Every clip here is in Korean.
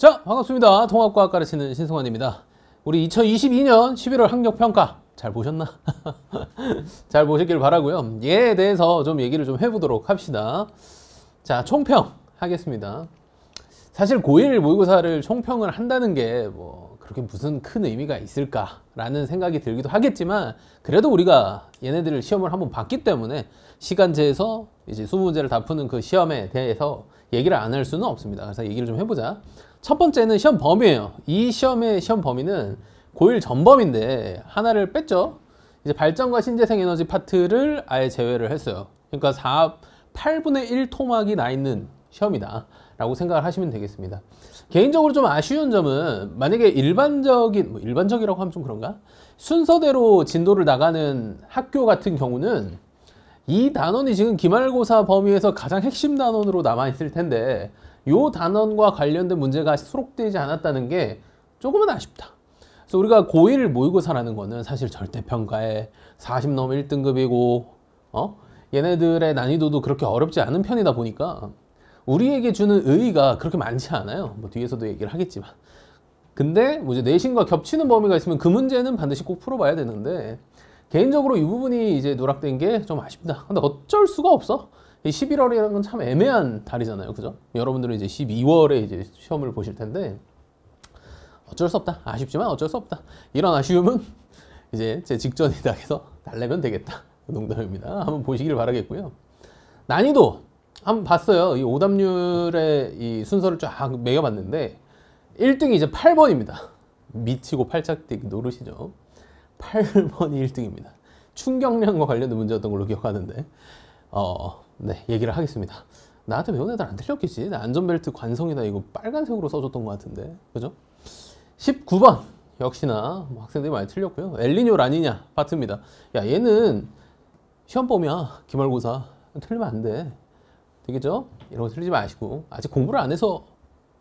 자 반갑습니다 통합과학 가르치는 신승환입니다 우리 2022년 11월 학력평가 잘 보셨나? 잘 보셨길 바라고요 얘에 예, 대해서 좀 얘기를 좀 해보도록 합시다 자 총평 하겠습니다 사실 고1 모의고사를 총평을 한다는 게뭐 그게 무슨 큰 의미가 있을까라는 생각이 들기도 하겠지만 그래도 우리가 얘네들을 시험을 한번 봤기 때문에 시간제에서 이제 수문제를다 푸는 그 시험에 대해서 얘기를 안 할 수는 없습니다. 그래서 얘기를 좀 해보자. 첫 번째는 시험 범위예요. 이 시험의 시험 범위는 고1 전범인데 하나를 뺐죠. 이제 발전과 신재생 에너지 파트를 아예 제외를 했어요. 그러니까 4, 8분의 1 토막이 나 있는 시험이다. 라고 생각을 하시면 되겠습니다. 개인적으로 좀 아쉬운 점은 만약에 일반적인, 뭐 일반적이라고 하면 좀 그런가? 순서대로 진도를 나가는 학교 같은 경우는 이 단원이 지금 기말고사 범위에서 가장 핵심 단원으로 남아있을 텐데 이 단원과 관련된 문제가 수록되지 않았다는 게 조금은 아쉽다. 그래서 우리가 고1 을 모의고사라는 거는 사실 절대평가에 40넘 1등급이고 어? 얘네들의 난이도도 그렇게 어렵지 않은 편이다 보니까 우리에게 주는 의의가 그렇게 많지 않아요. 뭐 뒤에서도 얘기를 하겠지만. 근데 뭐 이제 내신과 겹치는 범위가 있으면 그 문제는 반드시 꼭 풀어봐야 되는데 개인적으로 이 부분이 이제 누락된 게 좀 아쉽다. 근데 어쩔 수가 없어. 11월이라는 건 참 애매한 달이잖아요. 그죠? 여러분들은 이제 12월에 이제 시험을 보실 텐데 어쩔 수 없다. 아쉽지만 어쩔 수 없다. 이런 아쉬움은 이제 제 직전이다 해서 달래면 되겠다. 그 농담입니다. 한번 보시길 바라겠고요. 난이도 한번 봤어요. 이 오답률의 이 순서를 쫙 매겨봤는데 1등이 이제 8번입니다. 미치고 팔짝뛰기 노릇이죠. 8번이 1등입니다. 충격량과 관련된 문제였던 걸로 기억하는데 어, 네 얘기를 하겠습니다. 나한테 배운 애들 안 틀렸겠지? 나 안전벨트 관성이다 이거 빨간색으로 써줬던 것 같은데 그죠? 19번 역시나 뭐 학생들이 많이 틀렸고요. 엘리뇨 라니냐 파트입니다. 야 얘는 시험 보면 기말고사 틀리면 안 돼. 되겠죠? 이런 거 틀리지 마시고 아직 공부를 안 해서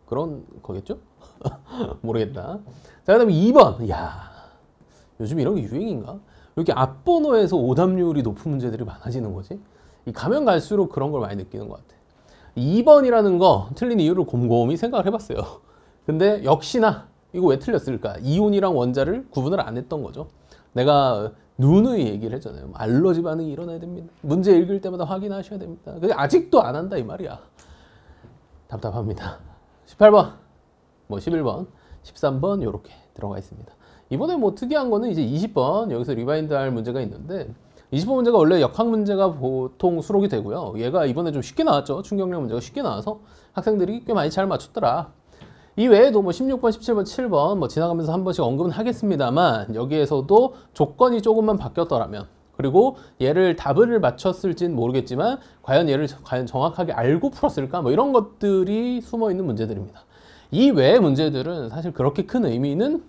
그런 거겠죠? 모르겠다. 자, 그 다음에 2번. 야 요즘 이런 게 유행인가? 이렇게 앞번호에서 오답률이 높은 문제들이 많아지는 거지? 이 가면 갈수록 그런 걸 많이 느끼는 것 같아. 2번이라는 거 틀린 이유를 곰곰이 생각을 해봤어요. 근데 역시나 이거 왜 틀렸을까? 이온이랑 원자를 구분을 안 했던 거죠. 내가 누누이 얘기를 했잖아요. 뭐 알러지 반응이 일어나야 됩니다. 문제 읽을 때마다 확인하셔야 됩니다. 그게 아직도 안 한다 이 말이야. 답답합니다. 18번, 뭐 11번, 13번 이렇게 들어가 있습니다. 이번에 뭐 특이한 거는 이제 20번 여기서 리바인드 할 문제가 있는데 20번 문제가 원래 역학 문제가 보통 수록이 되고요. 얘가 이번에 좀 쉽게 나왔죠. 충격력 문제가 쉽게 나와서 학생들이 꽤 많이 잘 맞췄더라. 이 외에도 뭐 16번, 17번, 7번 뭐 지나가면서 한 번씩 언급은 하겠습니다만 여기에서도 조건이 조금만 바뀌었더라면 그리고 얘를 답을 맞췄을진 모르겠지만 과연 얘를 과연 정확하게 알고 풀었을까 뭐 이런 것들이 숨어있는 문제들입니다. 이 외의 문제들은 사실 그렇게 큰 의미는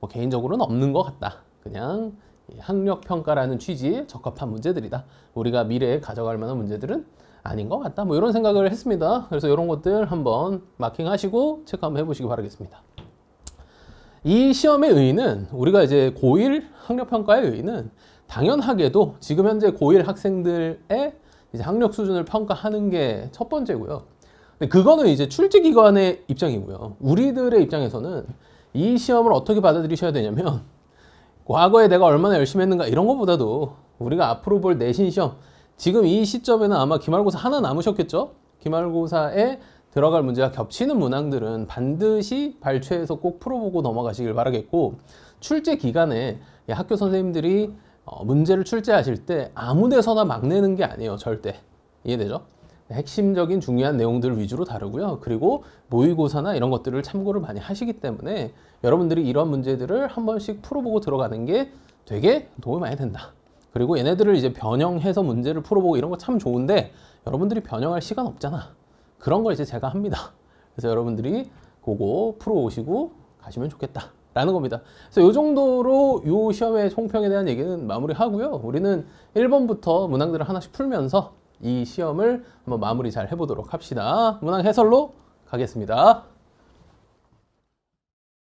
뭐 개인적으로는 없는 것 같다. 그냥 학력 평가라는 취지에 적합한 문제들이다. 우리가 미래에 가져갈 만한 문제들은 아닌 것 같다 뭐 이런 생각을 했습니다 그래서 이런 것들 한번 마킹하시고 체크 한번 해보시기 바라겠습니다 이 시험의 의의는 우리가 이제 고1 학력평가의 의의는 당연하게도 지금 현재 고1 학생들의 이제 학력 수준을 평가하는 게 첫 번째고요 근데 그거는 이제 출제기관의 입장이고요 우리들의 입장에서는 이 시험을 어떻게 받아들이셔야 되냐면 과거에 내가 얼마나 열심히 했는가 이런 것보다도 우리가 앞으로 볼 내신 시험 지금 이 시점에는 아마 기말고사 하나 남으셨겠죠? 기말고사에 들어갈 문제와 겹치는 문항들은 반드시 발췌해서 꼭 풀어보고 넘어가시길 바라겠고 출제 기간에 학교 선생님들이 어, 문제를 출제하실 때 아무 데서나 막 내는 게 아니에요 절대 이해되죠? 핵심적인 중요한 내용들 위주로 다루고요 그리고 모의고사나 이런 것들을 참고를 많이 하시기 때문에 여러분들이 이런 문제들을 한 번씩 풀어보고 들어가는 게 되게 도움이 많이 된다 그리고 얘네들을 이제 변형해서 문제를 풀어보고 이런 거 참 좋은데 여러분들이 변형할 시간 없잖아. 그런 걸 이제 제가 합니다. 그래서 여러분들이 그거 풀어오시고 가시면 좋겠다. 라는 겁니다. 그래서 이 정도로 이 시험의 총평에 대한 얘기는 마무리하고요. 우리는 1번부터 문항들을 하나씩 풀면서 이 시험을 한번 마무리 잘 해보도록 합시다. 문항 해설로 가겠습니다.